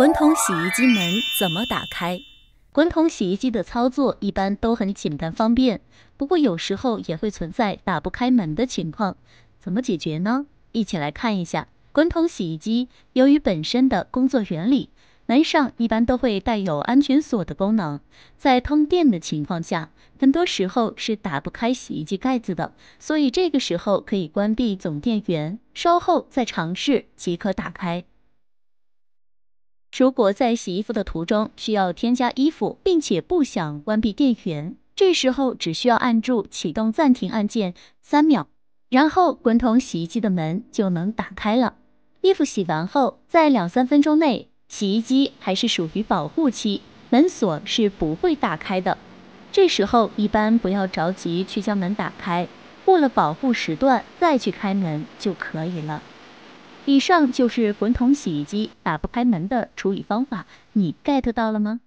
滚筒洗衣机门怎么打开？滚筒洗衣机的操作一般都很简单方便，不过有时候也会存在打不开门的情况，怎么解决呢？一起来看一下。滚筒洗衣机由于本身的工作原理，门上一般都会带有安全锁的功能，在通电的情况下，很多时候是打不开洗衣机盖子的，所以这个时候可以关闭总电源，稍后再尝试即可打开。如果在洗衣服的途中需要添加衣服，并且不想关闭电源，这时候只需要按住启动暂停按键三秒，然后滚筒洗衣机的门就能打开了。衣服洗完后，在两三分钟内，洗衣机还是属于保护期，门锁是不会打开的。这时候一般不要着急去将门打开，过了保护时段再去开门就可以了。以上就是滚筒洗衣机打不开门的处理方法，你 get 到了吗？